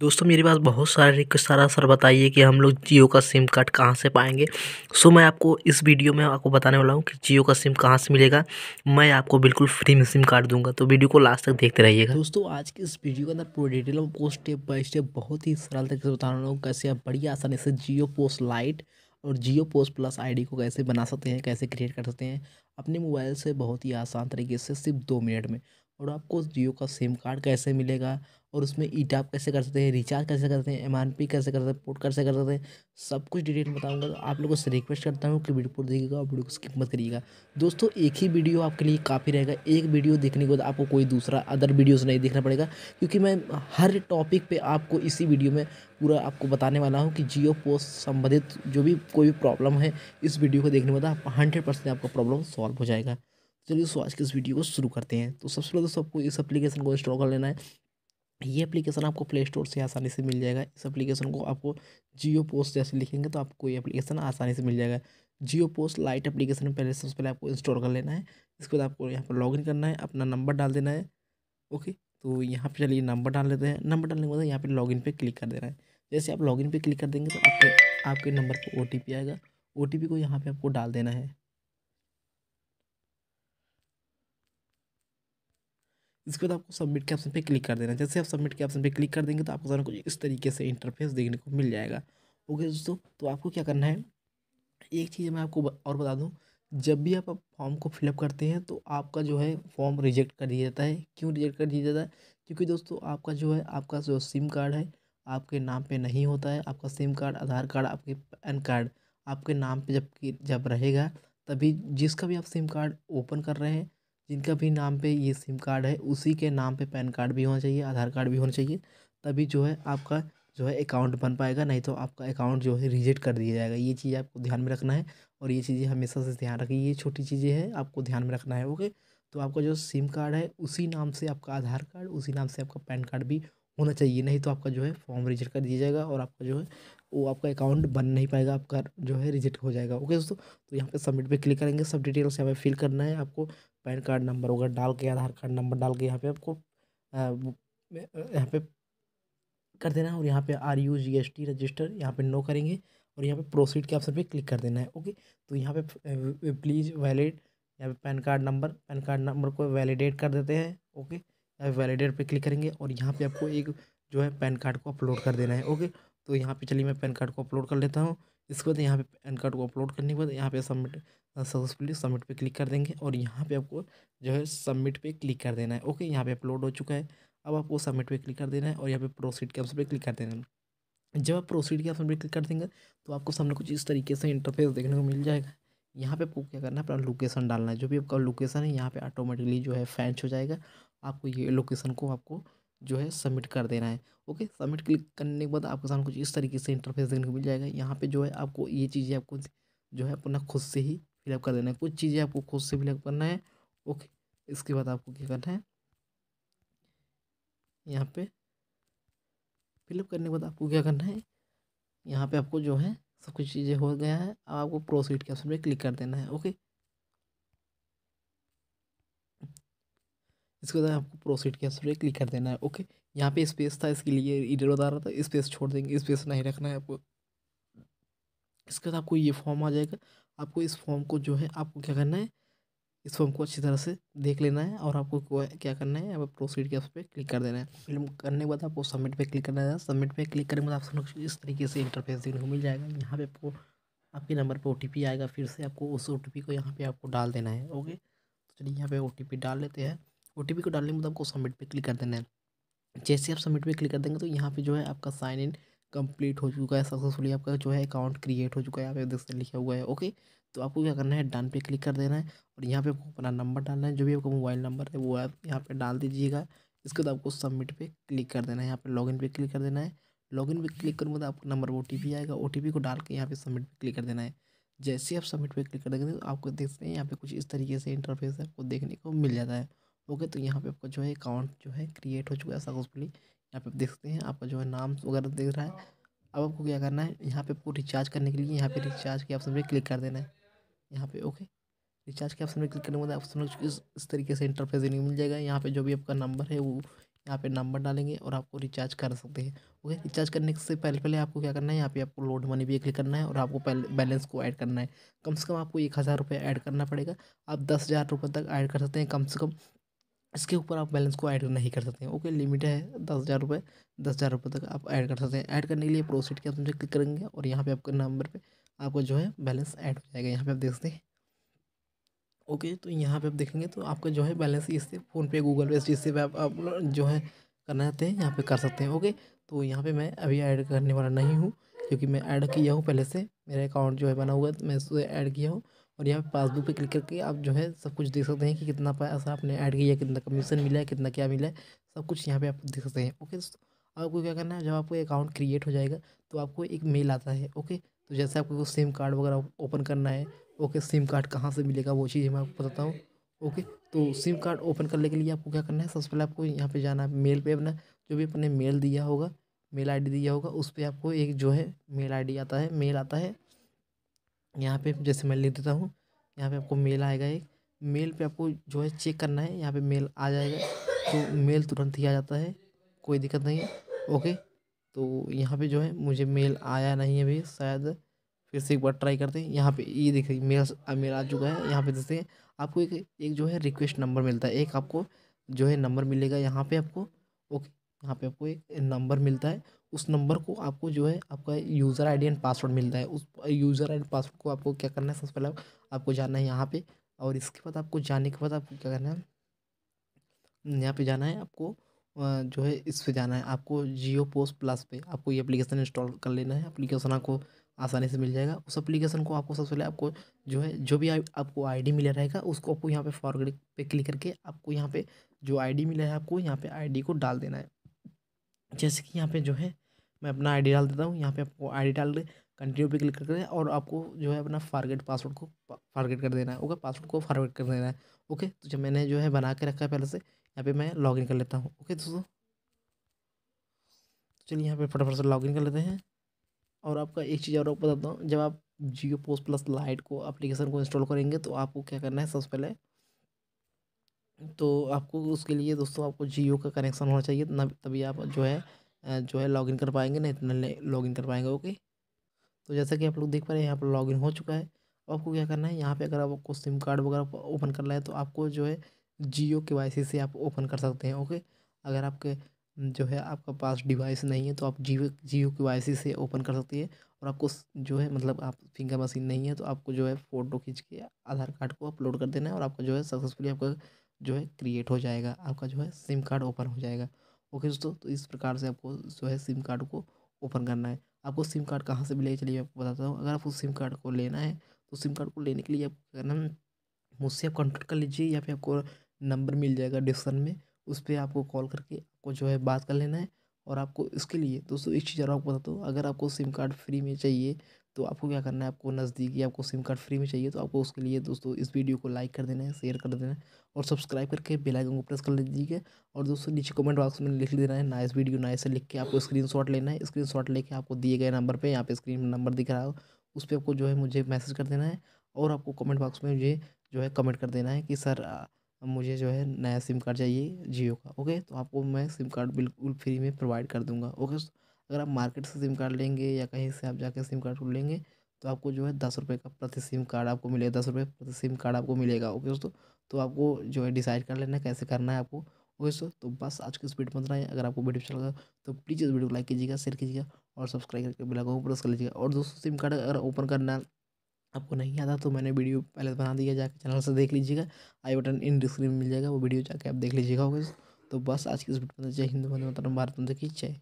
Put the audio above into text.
दोस्तों मेरे पास बहुत सारे रिक्वेस्ट सारा सर बताइए कि हम लोग जियो का सिम कार्ड कहाँ से पाएंगे सो मैं आपको इस वीडियो में आपको बताने वाला हूँ कि जियो का सिम कहाँ से मिलेगा मैं आपको बिल्कुल फ्री में सिम कार्ड दूंगा तो वीडियो को लास्ट तक देखते रहिएगा दोस्तों आज के इस वीडियो के अंदर पूरी डिटेल आपको स्टेप बाई स्टेप बहुत ही सरल तरीके से बता रहा हूँ कैसे आप बड़ी आसानी से जियो पोस्ट लाइट और जियो पोस्ट प्लस डी को कैसे बना सकते हैं कैसे क्रिएट कर सकते हैं अपने मोबाइल से बहुत ही आसान तरीके से सिर्फ दो मिनट में और आपको उस जियो का सिम कार्ड कैसे मिलेगा और उसमें ई कैसे कर सकते हैं रिचार्ज कैसे करते हैं एम आर पी कैसे कर सकते हैं पोर्ट कैसे कर सकते हैं सब कुछ डिटेल बताऊंगा तो आप लोगों से रिक्वेस्ट करता हूँ कि वीडियो पूरी देखिएगा और वीडियो को स्किप मत करिएगा दोस्तों एक ही वीडियो आपके लिए काफ़ी रहेगा एक वीडियो देखने के बाद आपको कोई दूसरा अदर वीडियोज़ नहीं देखना पड़ेगा क्योंकि मैं हर टॉपिक पर आपको इसी वीडियो में पूरा आपको बताने वाला हूँ कि जियो पोस्ट संबंधित जो भी कोई भी प्रॉब्लम है इस वीडियो को देखने के बाद आप हंड्रेड आपका प्रॉब्लम सॉल्व हो जाएगा चलिए दोस्तों आज के इस वीडियो को शुरू करते हैं तो सबसे पहले दोस्तों आपको इस एप्लीकेशन को इंस्टॉल कर लेना है ये एप्लीकेशन आपको प्ले स्टोर से आसानी से मिल जाएगा इस एप्लीकेशन को आपको जियो पोस्ट जैसे लिखेंगे तो आपको ये एप्लीकेशन आसानी से मिल जाएगा जियो पोस्ट लाइट एप्लीकेशन पहले सबसे पहले आपको इंस्टॉल कर लेना है इसके बाद आपको यहाँ पर इन करना है अपना नंबर डाल देना है ओके तो यहाँ पर चलिए नंबर डाल लेते हैं नंबर डालने के बाद यहाँ पर इन पर क्लिक कर देना है जैसे आप इन पर क्लिक कर देंगे तो आपके आपके नंबर पर ओ आएगा ओ को यहाँ पर आपको डाल देना है इसके बाद आपको सबमिट के ऑप्शन पे क्लिक कर देना जैसे आप सबमिट के ऑप्शन पे क्लिक कर देंगे तो आपको सारा कुछ इस तरीके से इंटरफेस देखने को मिल जाएगा ओके दोस्तों तो आपको क्या करना है एक चीज़ मैं आपको और बता दूँ जब भी आप फॉर्म को फिलअप करते हैं तो आपका जो है फॉर्म रिजेक्ट कर दिया जाता है क्यों रिजेक्ट कर दिया जाता है क्योंकि दोस्तों आपका जो है आपका जो सिम कार्ड है आपके नाम पे नहीं होता है आपका सिम कार्ड आधार कार्ड आपके पैन कार्ड आपके नाम पे जब जब रहेगा तभी जिसका भी आप सिम कार्ड ओपन कर रहे हैं जिनका भी नाम पे ये सिम कार्ड है उसी के नाम पे पैन कार्ड भी होना चाहिए आधार कार्ड भी होना चाहिए तभी जो है आपका जो है अकाउंट बन पाएगा नहीं तो आपका अकाउंट जो है रिजेक्ट कर दिया जाएगा ये चीज़ आपको ध्यान में रखना है और ये चीज़ें हमेशा से ध्यान रखिए ये छोटी चीज़ें हैं आपको ध्यान में रखना है ओके तो आपका जो सिम कार्ड है उसी नाम से आपका आधार कार्ड उसी नाम से आपका पैन कार्ड भी होना चाहिए नहीं तो आपका जो है फॉर्म रिजेक्ट कर दिया जाएगा और आपका जो है वो आपका अकाउंट बन नहीं पाएगा आपका जो है रिजेक्ट हो जाएगा ओके दोस्तों तो यहाँ पे सबमिट पे क्लिक करेंगे सब डिटेल्स यहाँ पे फिल करना है आपको पैन कार्ड नंबर वगैरह डाल के आधार कार्ड नंबर डाल के यहाँ पे आपको यहाँ पे कर देना है और यहाँ पे are you G S T register यहाँ पे नो करेंगे और यहाँ पे प्रोसीड के ऑप्शन पे क्लिक कर देना है ओके तो यहाँ पे प्लीज़ वैलिड यहाँ पे PAN card number PAN card number को वैलिडेट कर देते हैं ओके यहाँ पे वैलिडेट पे क्लिक करेंगे और यहाँ पे आपको एक जो है पैन कार्ड को अपलोड कर देना है ओके तो यहाँ पे चलिए मैं पैन कार्ड को अपलोड कर लेता हूँ इसके बाद यहाँ पे पैन कार्ड को अपलोड करने के बाद यहाँ पे सबमिट सक्सेसफुली सबमिट पे क्लिक कर देंगे और यहाँ पे आपको जो है सबमिट पे क्लिक कर देना है ओके यहाँ पे अपलोड हो चुका है अब आपको सबमिट पे क्लिक कर देना है और यहाँ पे प्रोसीड के ऑप्शन पे क्लिक कर देना है जब आप प्रोसीड के ऑप्शन पे क्लिक कर देंगे तो आपको सामने कुछ इस तरीके से इंटरफेस देखने को मिल जाएगा यहाँ पे आपको क्या करना है अपना लोकेशन डालना है जो भी आपका लोकेशन है यहाँ पर ऑटोमेटिकली जो है फैंच हो जाएगा आपको ये लोकेशन को आपको जो है सबमिट कर देना है ओके सबमिट क्लिक करने के बाद आपके सामने कुछ इस तरीके से इंटरफेस देखने को मिल जाएगा यहाँ पे जो है आपको ये चीज़ें आपको जो है अपना खुद से ही फिलअप कर देना है कुछ चीज़ें आपको खुद से फिलअप करना है ओके इसके बाद आपको क्या करना है यहाँ पे फिलअप करने के बाद आपको क्या करना है यहाँ पे आपको जो है सब कुछ चीज़ें हो गया है अब आपको प्रोसीड के ऑप्शन पर क्लिक कर देना है ओके इसके बाद आपको प्रोसीड के आंसर पे क्लिक कर देना है ओके यहाँ पे स्पेस था इसके लिए इधर बता रहा था स्पेस छोड़ देंगे स्पेस नहीं रखना है आपको इसके बाद आपको ये फॉर्म आ जाएगा आपको इस फॉर्म को जो है आपको क्या करना है इस फॉर्म को अच्छी तरह से देख लेना है और आपको क्या करना है आपको प्रोसीड के उस पर क्लिक कर देना है फिल्म करने के बाद आपको सबमिट पर क्लिक करना है सबमिट पर क्लिक करने के बाद आप इस तरीके से इंटरफेस देखने को मिल जाएगा यहाँ पे आपको आपके नंबर पर ओ आएगा फिर से आपको उस ओ को यहाँ पर आपको डाल देना है ओके तो चलिए यहाँ पे ओ डाल लेते हैं ओ को डालने के बाद आपको सबमिट पे क्लिक कर देना है जैसे आप सबमिट पर क्लिक कर देंगे तो यहाँ पे जो है आपका साइन इन कंप्लीट हो चुका है सक्सेसफुली आपका जो है अकाउंट क्रिएट हो चुका है यहाँ देख सकते लिखा हुआ है ओके तो आपको क्या करना है डन पे क्लिक कर देना है और यहाँ पे आपको अपना नंबर डालना है जो भी आपका मोबाइल नंबर है वो आप यहाँ पे डाल दीजिएगा इसके बाद आपको सबमिट पे क्लिक कर देना है यहाँ पे लॉगिन पे क्लिक कर देना है लॉगिन पे क्लिक करूँगा तो आपका आपको नंबर ओ आएगा ओ को डाल के यहाँ पे सबमिट पर क्लिक कर देना है जैसे आप सबमिट पर क्लिक कर देंगे तो आपको देखते हैं यहाँ पे कुछ इस तरीके से इंटरफेस आपको देखने को मिल जाता है ओके तो यहाँ पे आपका जो है अकाउंट जो है क्रिएट हो चुका है सक्सेसफुली यहाँ पे आप देख सकते हैं आपका जो है नाम वगैरह देख रहा है हाँ। अब आपको क्या करना है यहाँ पे आपको रिचार्ज करने के लिए यहाँ पे रिचार्ज के ऑप्शन पर क्लिक कर देना है यहाँ पे ओके रिचार्ज के ऑप्शन पर क्लिक करने के बाद ऑप्शन इस, तरीके से इंटरफेस नहीं मिल जाएगा यहाँ पर जो भी आपका नंबर है वो यहाँ पे नंबर डालेंगे और आपको रिचार्ज कर सकते हैं ओके रिचार्ज करने से पहले पहले आपको क्या करना है यहाँ पे आपको लोड मनी भी क्लिक करना है और आपको पहले बैलेंस को ऐड करना है कम से कम आपको एक हज़ार रुपये ऐड करना पड़ेगा आप दस हज़ार रुपये तक ऐड कर सकते हैं कम से कम इसके ऊपर आप बैलेंस को ऐड नहीं कर सकते ओके लिमिट है दस हज़ार रुपये दस हज़ार रुपये तक आप ऐड कर सकते हैं ऐड करने के लिए प्रोसीड के ऑप्शन क्लिक करेंगे और यहाँ पे आपके नंबर पे आपको जो है बैलेंस ऐड हो जाएगा यहाँ पे आप देख सकते हैं ओके तो यहाँ पे आप देखेंगे तो आपका जो है बैलेंस इससे फ़ोनपे गूगल पे जिससे पे आप, आप जो है करना चाहते हैं यहाँ पर कर सकते हैं ओके तो यहाँ पर मैं अभी ऐड करने वाला नहीं हूँ क्योंकि मैं ऐड किया हूँ पहले से मेरा अकाउंट जो है बना हुआ है तो मैं उससे ऐड किया हूँ और यहाँ पे पासबुक पे क्लिक करके आप जो है सब कुछ देख सकते हैं कि कितना पैसा आपने ऐड किया कितना कमीशन मिला है कितना क्या मिला है सब कुछ यहाँ पे आप देख सकते हैं ओके दोस्तों आपको क्या करना है जब आपको अकाउंट क्रिएट हो जाएगा तो आपको एक मेल आता है ओके तो जैसे आपको सिम कार्ड वगैरह ओपन करना है ओके सिम कार्ड कहाँ से मिलेगा वो चीज़ मैं आपको बताता हूँ ओके तो सिम कार्ड ओपन करने के लिए आपको क्या करना है सबसे पहले आपको यहाँ पर जाना है मेल पर अपना जो भी अपने मेल दिया होगा मेल आई दिया होगा उस पर आपको एक जो है मेल आई आता है मेल आता है यहाँ पे जैसे मैं लिख देता हूँ यहाँ पे आपको मेल आएगा एक मेल पे आपको जो है चेक करना है यहाँ पे मेल आ जाएगा तो मेल तुरंत ही आ जाता है कोई दिक्कत नहीं है ओके तो यहाँ पे जो है मुझे मेल आया नहीं है अभी शायद फिर से एक बार ट्राई करते हैं यहाँ पे ये देखिए मेरा मेरा आ चुका है यहाँ पे देखते हैं आपको एक एक जो है रिक्वेस्ट नंबर मिलता है एक आपको जो है नंबर मिलेगा यहाँ पे आपको ओके यहाँ पे आपको एक नंबर मिलता है उस नंबर को आपको जो है आपका यूज़र आईडी एंड पासवर्ड मिलता है उस यूज़र आईडी पासवर्ड को आपको क्या करना है सबसे पहले आपको जाना है यहाँ पे और इसके बाद आपको जाने के बाद आपको क्या करना है यहाँ पे जाना है आपको जो है इस पे जाना है आपको जियो पोस्ट प्लस पे आपको ये एप्लीकेशन इंस्टॉल कर लेना है एप्लीकेशन आपको आसानी से मिल जाएगा उस एप्लीकेशन को आपको सबसे पहले आपको जो है जो भी आपको आईडी मिला रहेगा उसको आपको यहाँ पे फॉरवर्ड पे क्लिक करके आपको यहाँ पे जो आईडी मिला है आपको यहाँ पर आई को डाल देना है जैसे कि यहाँ पे जो है मैं अपना आई डी डाल देता हूँ यहाँ पे आपको आई डी डाल दें कंटिन्यू पे क्लिक करें और आपको जो है अपना फारगेट पासवर्ड को फारगेट कर देना है ओके पासवर्ड को फारवर्ड कर देना है ओके तो जब मैंने जो है बना के रखा है पहले से यहाँ पे मैं लॉग कर लेता हूँ ओके दोस्तों तो चलिए यहाँ पे फटाफट से लॉग इन कर लेते हैं और आपका एक चीज़ और बताता हूँ जब आप जियो पोस्ट प्लस लाइट को अप्लीकेशन को इंस्टॉल करेंगे तो आपको क्या करना है सबसे पहले तो आपको उसके लिए दोस्तों आपको जियो का कनेक्शन होना चाहिए तभी आप जो है जो है लॉगिन कर पाएंगे नहीं तो लॉगिन कर पाएंगे ओके तो जैसा कि आप लोग देख पा रहे हैं यहाँ पर लॉगिन हो चुका है आपको क्या करना है यहाँ पे अगर आपको सिम कार्ड वगैरह ओपन कर लाए तो आपको जो है जियो के से आप ओपन कर सकते हैं ओके अगर आपके जो है आपका पास डिवाइस नहीं है तो आप जियो जियो के से ओपन कर सकती है और आपको जो है मतलब आप फिंगर मशीन नहीं है तो आपको जो है फ़ोटो खींच के आधार कार्ड को अपलोड कर देना है और आपका जो है सक्सेसफुली आपका जो है क्रिएट हो जाएगा आपका जो है सिम कार्ड ओपन हो जाएगा ओके दोस्तों तो इस प्रकार से आपको जो है सिम कार्ड को ओपन करना है आपको सिम कार्ड कहाँ से मिलेगा चलिए आपको बताता हूँ अगर आपको सिम कार्ड को लेना है तो सिम कार्ड को लेने के लिए आपको करना मुझसे आप कॉन्टेक्ट कर लीजिए या फिर आपको नंबर मिल जाएगा डिस्क्रिप्शन में उस पर आपको कॉल करके आपको जो है बात कर लेना है और आपको इसके लिए दोस्तों एक चीज़ और आपको बताता हूँ अगर आपको सिम कार्ड फ्री में चाहिए तो आपको क्या करना है आपको नज़दीकी आपको सिम कार्ड फ्री में चाहिए तो आपको उसके लिए दोस्तों इस वीडियो को लाइक कर देना है शेयर कर देना है और सब्सक्राइब करके बेल आइकन को प्रेस कर लीजिएगा और दोस्तों नीचे कमेंट बॉक्स में लिख देना है नाइस वीडियो नाइस से लिख के आपको स्क्रीनशॉट लेना है स्क्रीनशॉट लेके आपको दिए गए नंबर पर यहाँ पर स्क्रीन नंबर दिख रहा हो उस पर आपको जो है मुझे मैसेज कर देना है और आपको कमेंट बॉक्स में मुझे जो है कमेंट कर देना है कि सर मुझे जो है नया सिम कार्ड चाहिए जियो का ओके तो आपको मैं सिम कार्ड बिल्कुल फ्री में प्रोवाइड कर दूँगा ओके अगर आप मार्केट से सिम कार्ड लेंगे या कहीं से आप जाकर सिम कार्ड लेंगे तो आपको जो है दस रुपये का प्रति सिम कार्ड आपको मिलेगा दस रुपये प्रति सिम कार्ड आपको मिलेगा ओके दोस्तों तो आपको जो है डिसाइड कर लेना कैसे करना है आपको ओके दोस्तों तो बस आज की स्पीड वीडियो में है अगर आपको वीडियो अच्छा लगा तो प्लीज़ इस वीडियो को लाइक कीजिएगा शेयर कीजिएगा और सब्सक्राइब करके बिल्कुल आइकन प्रेस कर लीजिएगा और दोस्तों सिम कार्ड अगर ओपन करना आपको नहीं आता तो मैंने वीडियो पहले बना दिया जाकर चैनल से देख लीजिएगा आई बटन इन डिस्क्रिप्शन मिल जाएगा वो वीडियो जाके आप देख लीजिएगा ओके तो बस आज की स्पीड में जय हिंद वंदे मातरम भारत की जय